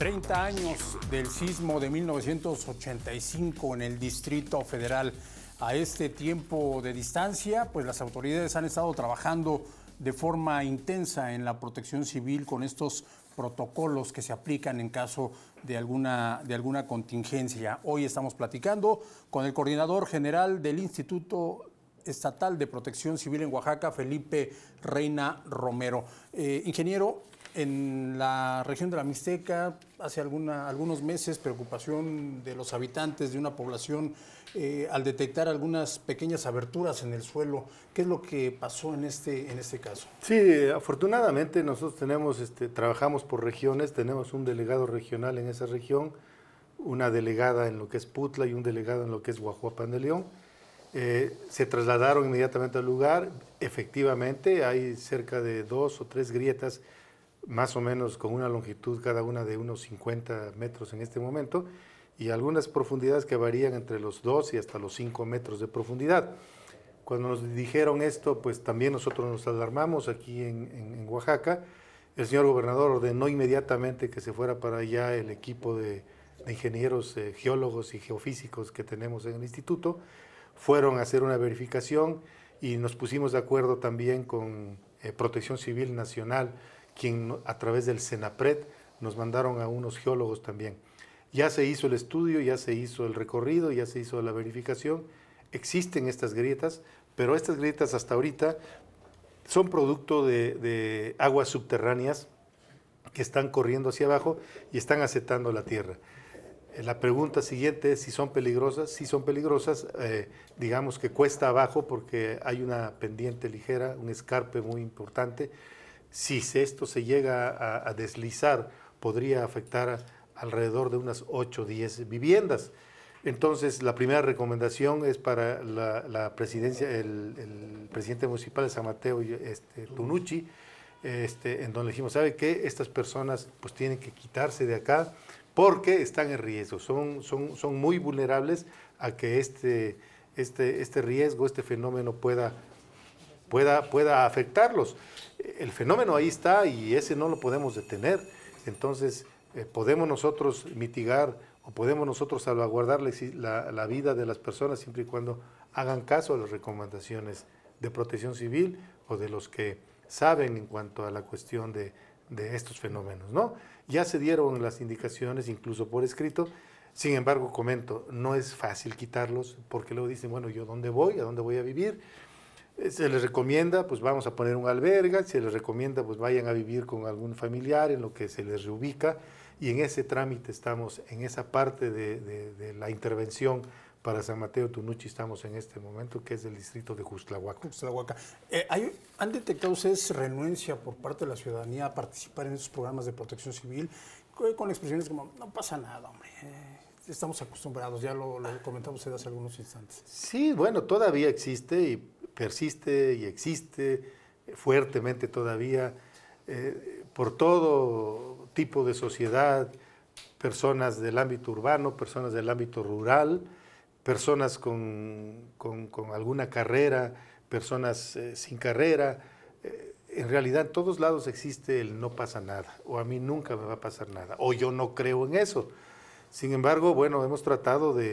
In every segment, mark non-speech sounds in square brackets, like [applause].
30 años del sismo de 1985 en el Distrito Federal. A este tiempo de distancia, pues las autoridades han estado trabajando de forma intensa en la protección civil con estos protocolos que se aplican en caso de alguna, de alguna contingencia. Hoy estamos platicando con el coordinador general del Instituto Estatal de Protección Civil en Oaxaca, Felipe Reina Romero. Eh, ingeniero, en la región de la Mixteca, hace alguna, algunos meses preocupación de los habitantes de una población eh, al detectar algunas pequeñas aberturas en el suelo. ¿Qué es lo que pasó en este, en este caso? Sí, afortunadamente nosotros tenemos, este, trabajamos por regiones, tenemos un delegado regional en esa región, una delegada en lo que es Putla y un delegado en lo que es Guajuapan de León. Eh, se trasladaron inmediatamente al lugar. Efectivamente, hay cerca de dos o tres grietas más o menos con una longitud cada una de unos 50 metros en este momento, y algunas profundidades que varían entre los 2 y hasta los 5 metros de profundidad. Cuando nos dijeron esto, pues también nosotros nos alarmamos aquí en, Oaxaca. El señor gobernador ordenó inmediatamente que se fuera para allá el equipo de, ingenieros eh, geólogos y geofísicos que tenemos en el instituto. Fueron a hacer una verificación y nos pusimos de acuerdo también con eh, Protección Civil Nacional quien a través del CENAPRED nos mandaron a unos geólogos también. Ya se hizo el estudio, ya se hizo el recorrido, ya se hizo la verificación. Existen estas grietas, pero estas grietas hasta ahorita son producto de, aguas subterráneas que están corriendo hacia abajo y están acetando la tierra. Eh, la pregunta siguiente es si son peligrosas. Si son peligrosas, eh, digamos que cuesta abajo porque hay una pendiente ligera, un escarpe muy importante si esto se llega a, deslizar, podría afectar alrededor de unas 8 o 10 viviendas. Entonces, la primera recomendación es para la, presidencia, el, presidente municipal de San Mateo, este, Tunucci, este, en donde dijimos, ¿sabe qué? Estas personas pues tienen que quitarse de acá porque están en riesgo, son, son, son muy vulnerables a que este, este, este riesgo, este fenómeno pueda, pueda, pueda afectarlos el fenómeno ahí está y ese no lo podemos detener. Entonces, eh, podemos nosotros mitigar o podemos nosotros salvaguardar la, vida de las personas siempre y cuando hagan caso a las recomendaciones de protección civil o de los que saben en cuanto a la cuestión de, estos fenómenos. ¿no? Ya se dieron las indicaciones, incluso por escrito, sin embargo, comento, no es fácil quitarlos porque luego dicen, bueno, ¿yo dónde voy? ¿A dónde voy a vivir? se les recomienda, pues vamos a poner un alberga, se les recomienda, pues vayan a vivir con algún familiar en lo que se les reubica, y en ese trámite estamos, en esa parte de, la intervención para San Mateo Tunuchi estamos en este momento, que es el distrito de Juxtlahuaca. Eh, ¿Han detectado ustedes renuencia por parte de la ciudadanía a participar en esos programas de protección civil con expresiones como, no pasa nada, hombre? Eh, estamos acostumbrados, ya lo, lo comentamos hace algunos instantes. Sí, bueno, todavía existe y persiste y existe fuertemente todavía eh, por todo tipo de sociedad, personas del ámbito urbano, personas del ámbito rural, personas con, alguna carrera, personas eh, sin carrera. Eh, en realidad en todos lados existe el no pasa nada, o a mí nunca me va a pasar nada, o yo no creo en eso. Sin embargo, bueno, hemos tratado de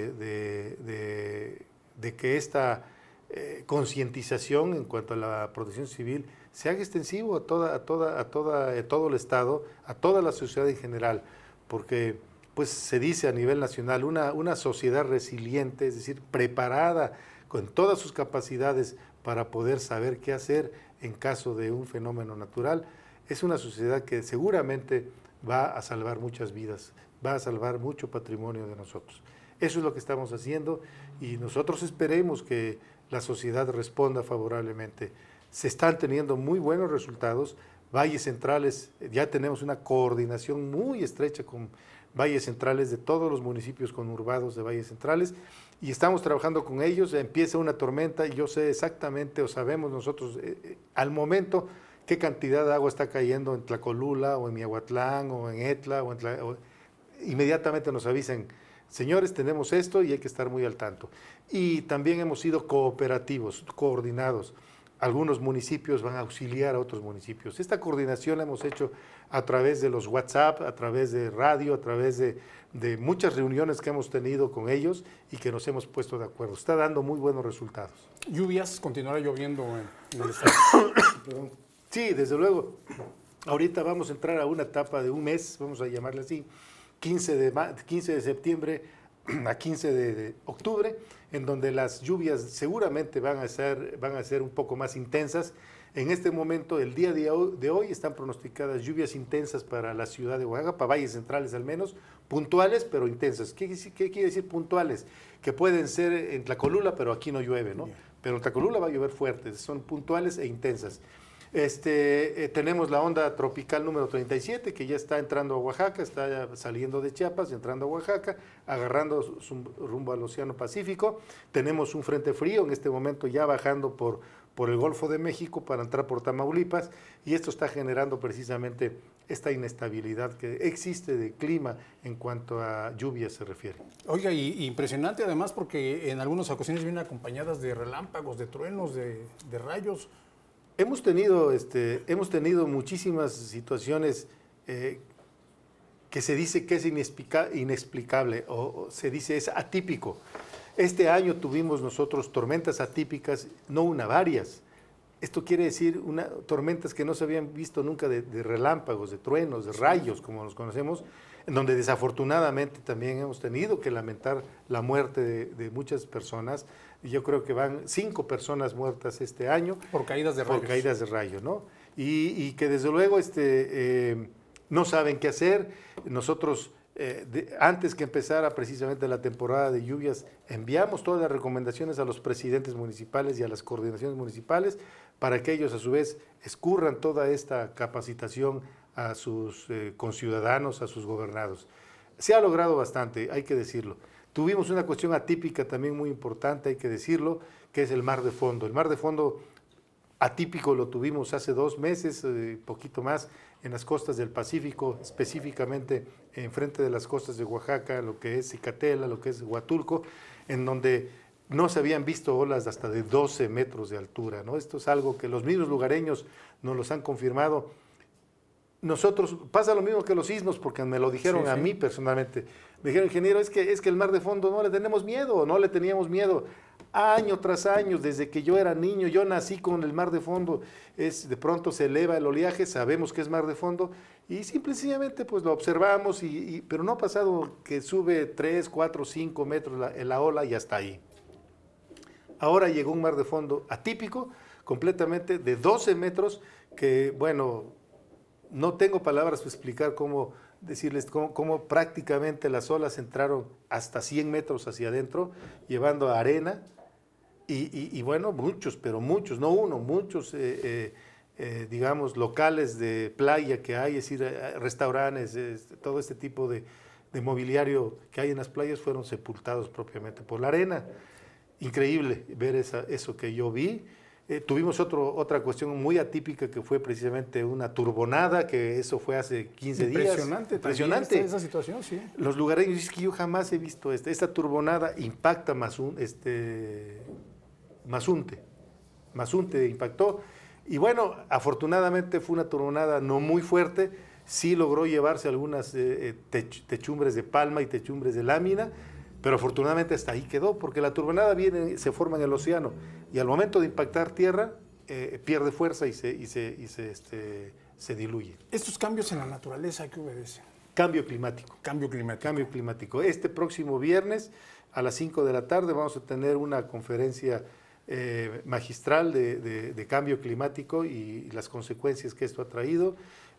que esta eh, concientización en cuanto a la protección civil se haga extensivo a, toda, a, toda, a, toda, eh, todo el Estado, a toda la sociedad en general, porque pues se dice a nivel nacional, una, una sociedad resiliente, es decir, preparada con todas sus capacidades para poder saber qué hacer en caso de un fenómeno natural, es una sociedad que seguramente va a salvar muchas vidas, va a salvar mucho patrimonio de nosotros. Eso es lo que estamos haciendo y nosotros esperemos que la sociedad responda favorablemente. Se están teniendo muy buenos resultados. Valles Centrales, ya tenemos una coordinación muy estrecha con Valles Centrales de todos los municipios conurbados de Valles Centrales y estamos trabajando con ellos. Empieza una tormenta y yo sé exactamente o sabemos nosotros eh, eh, al momento qué cantidad de agua está cayendo en Tlacolula o en Miahuatlán o en Etla o o, inmediatamente nos avisan señores, tenemos esto y hay que estar muy al tanto. Y también hemos sido cooperativos, coordinados. Algunos municipios van a auxiliar a otros municipios. Esta coordinación la hemos hecho a través de los WhatsApp, a través de radio, a través de, muchas reuniones que hemos tenido con ellos y que nos hemos puesto de acuerdo. Está dando muy buenos resultados. ¿Lluvias? ¿Continuará lloviendo en, el estado? [coughs] sí, desde luego. Ahorita vamos a entrar a una etapa de un mes, vamos a llamarle así, 15 de, 15 de septiembre [clears throat] a 15 de octubre, en donde las lluvias seguramente van a ser, van a ser un poco más intensas. En este momento, el día de hoy, están pronosticadas lluvias intensas para la ciudad de Oaxaca, para valles centrales al menos, puntuales pero intensas. ¿Qué, qué quiere decir puntuales? Que pueden ser en Tlacolula, pero aquí no llueve, ¿no? Pero en Tlacolula va a llover fuerte, son puntuales e intensas. Este, eh, tenemos la onda tropical número 37 que ya está entrando a Oaxaca, está saliendo de Chiapas entrando a Oaxaca, agarrando su, rumbo al Océano Pacífico. Tenemos un frente frío en este momento ya bajando por, por el Golfo de México para entrar por Tamaulipas y esto está generando precisamente esta inestabilidad que existe de clima en cuanto a lluvias se refiere. Oiga, y impresionante además porque en algunas ocasiones vienen acompañadas de relámpagos, de truenos, de rayos. Hemos tenido, este, hemos tenido muchísimas situaciones eh, que se dice que es inexplicable o, se dice es atípico. Este año tuvimos nosotros tormentas atípicas, no una, varias. Esto quiere decir una, tormentas que no se habían visto nunca de, de relámpagos, de truenos, de rayos, como los conocemos, donde desafortunadamente también hemos tenido que lamentar la muerte de, muchas personas. Yo creo que van cinco personas muertas este año. Por caídas de rayos. Por caídas de rayo, ¿no? Y, que desde luego este, eh, no saben qué hacer. Nosotros, eh, antes que empezara precisamente la temporada de lluvias, enviamos todas las recomendaciones a los presidentes municipales y a las coordinaciones municipales para que ellos a su vez escurran toda esta capacitación a sus eh, conciudadanos, a sus gobernados. Se ha logrado bastante, hay que decirlo. Tuvimos una cuestión atípica también muy importante, hay que decirlo, que es el mar de fondo. El mar de fondo atípico lo tuvimos hace dos meses, eh, poquito más, en las costas del Pacífico, específicamente enfrente de las costas de Oaxaca, lo que es Cicatela, lo que es Huatulco, en donde no se habían visto olas hasta de 12 metros de altura. ¿no? Esto es algo que los mismos lugareños nos los han confirmado nosotros, pasa lo mismo que los sismos, porque me lo dijeron a mí personalmente. Me dijeron, ingeniero, es que, es que el mar de fondo no le tenemos miedo, no le teníamos miedo. Año tras año, desde que yo era niño, yo nací con el mar de fondo. Es, de pronto se eleva el oleaje, sabemos que es mar de fondo, y simplemente pues lo observamos, y, pero no ha pasado que sube 3, 4, 5 metros la ola y hasta ahí. Ahora llegó un mar de fondo atípico, completamente de 12 metros, que bueno, no tengo palabras para explicar cómo decirles cómo, prácticamente las olas entraron hasta 100 metros hacia adentro, llevando arena. Y, bueno, muchos, pero muchos, no uno, muchos, eh, eh, eh, digamos, locales de playa que hay, es decir, restaurantes, todo este tipo de, mobiliario que hay en las playas fueron sepultados propiamente por la arena. Increíble ver eso que yo vi. Eh, tuvimos otro, otra cuestión muy atípica que fue precisamente una turbonada, que eso fue hace 15 impresionante, días. Impresionante. Esa, esa situación, sí. Los lugareños dicen que yo jamás he visto esta. Esta turbonada impacta un este, Mazunte. Mazunte impactó. Y bueno, afortunadamente fue una turbonada no muy fuerte. Sí logró llevarse algunas eh, eh, techumbres de palma y techumbres de lámina, pero afortunadamente hasta ahí quedó, porque la turbonada viene, se forma en el océano y al momento de impactar tierra eh, pierde fuerza y, se, se, este, se, diluye. ¿Estos cambios en la naturaleza qué obedecen? Cambio climático. Cambio climático. Cambio climático. Este próximo viernes a las 5 de la tarde vamos a tener una conferencia eh, magistral de, cambio climático y las consecuencias que esto ha traído,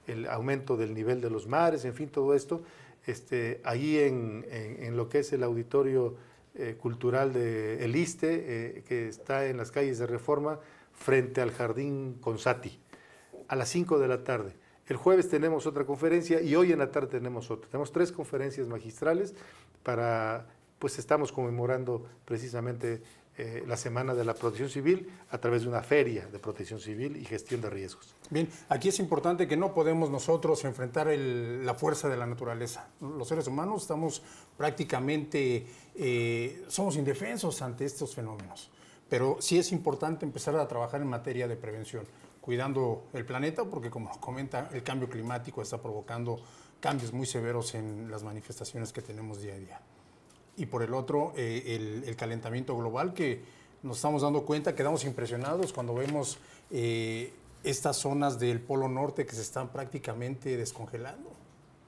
el aumento del nivel de los mares, en fin, todo esto, este, ahí en lo que es el auditorio eh, cultural de El eh, que está en las calles de Reforma, frente al Jardín Consati, a las 5 de la tarde. El jueves tenemos otra conferencia y hoy en la tarde tenemos otra. Tenemos tres conferencias magistrales para, pues estamos conmemorando precisamente eh, la Semana de la Protección Civil a través de una feria de protección civil y gestión de riesgos. Bien, aquí es importante que no podemos nosotros enfrentar la fuerza de la naturaleza. Los seres humanos estamos prácticamente, eh, somos indefensos ante estos fenómenos, pero sí es importante empezar a trabajar en materia de prevención, cuidando el planeta, porque como comenta, el cambio climático está provocando cambios muy severos en las manifestaciones que tenemos día a día y por el otro eh, el, calentamiento global que nos estamos dando cuenta, quedamos impresionados cuando vemos eh, estas zonas del Polo Norte que se están prácticamente descongelando.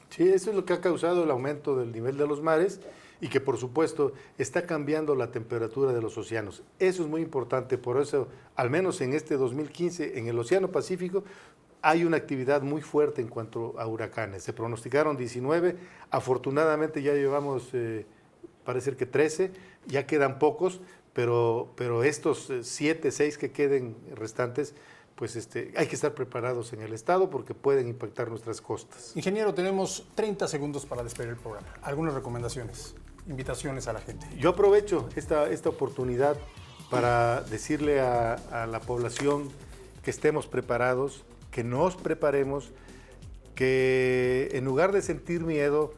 Sí, eso es lo que ha causado el aumento del nivel de los mares y que por supuesto está cambiando la temperatura de los océanos. Eso es muy importante, por eso al menos en este 2015 en el Océano Pacífico hay una actividad muy fuerte en cuanto a huracanes. Se pronosticaron 19, afortunadamente ya llevamos... Eh, parece que 13, ya quedan pocos, pero, pero estos 7, eh, 6 que queden restantes, pues este, hay que estar preparados en el Estado porque pueden impactar nuestras costas. Ingeniero, tenemos 30 segundos para despedir el programa. Algunas recomendaciones, invitaciones a la gente. Yo aprovecho esta, esta oportunidad para decirle a, la población que estemos preparados, que nos preparemos, que en lugar de sentir miedo,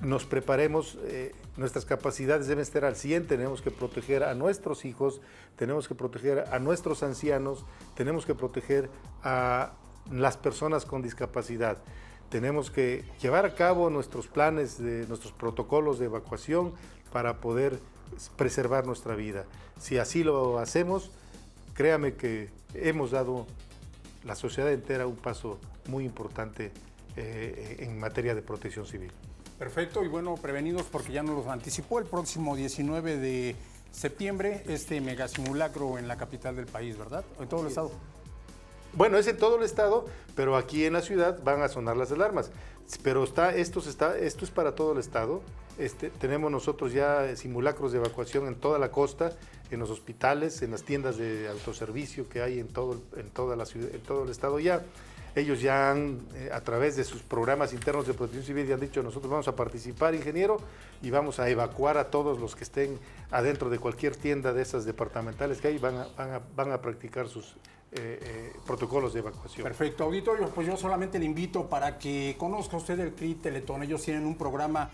nos preparemos, eh, nuestras capacidades deben estar al 100, tenemos que proteger a nuestros hijos, tenemos que proteger a nuestros ancianos, tenemos que proteger a las personas con discapacidad. Tenemos que llevar a cabo nuestros planes, de, nuestros protocolos de evacuación para poder preservar nuestra vida. Si así lo hacemos, créame que hemos dado la sociedad entera un paso muy importante eh, en materia de protección civil. Perfecto, y bueno, prevenidos porque ya nos los anticipó el próximo 19 de septiembre, este mega simulacro en la capital del país, ¿verdad? En todo el estado. Bueno, es en todo el estado, pero aquí en la ciudad van a sonar las alarmas. Pero está, esto, está, esto es para todo el estado. Este, tenemos nosotros ya simulacros de evacuación en toda la costa, en los hospitales, en las tiendas de autoservicio que hay en todo, en toda la ciudad, en todo el estado ya. Ellos ya han, eh, a través de sus programas internos de protección civil, ya han dicho, nosotros vamos a participar, ingeniero, y vamos a evacuar a todos los que estén adentro de cualquier tienda de esas departamentales que hay, van a, van practicar sus eh, eh, protocolos de evacuación. Perfecto, auditorio, pues yo solamente le invito para que conozca usted el CRI Teletón. Ellos tienen un programa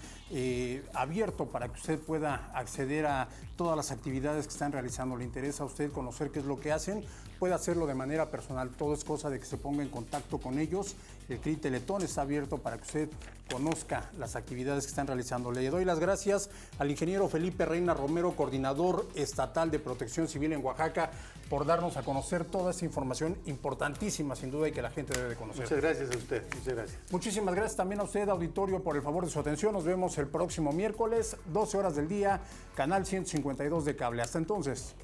abierto para que usted pueda acceder a todas las actividades que están realizando. ¿Le interesa a usted conocer qué es lo que hacen? puede hacerlo de manera personal. Todo es cosa de que se ponga en contacto con ellos. El CRI Teletón está abierto para que usted conozca las actividades que están realizando. Le doy las gracias al ingeniero Felipe Reina Romero, coordinador estatal de protección civil en Oaxaca, por darnos a conocer toda esta información importantísima, sin duda, y que la gente debe conocer. Muchas gracias a usted. Muchas gracias. Muchísimas gracias también a usted, auditorio, por el favor de su atención. Nos vemos el próximo miércoles, 12 horas del día, canal 152 de cable. Hasta entonces.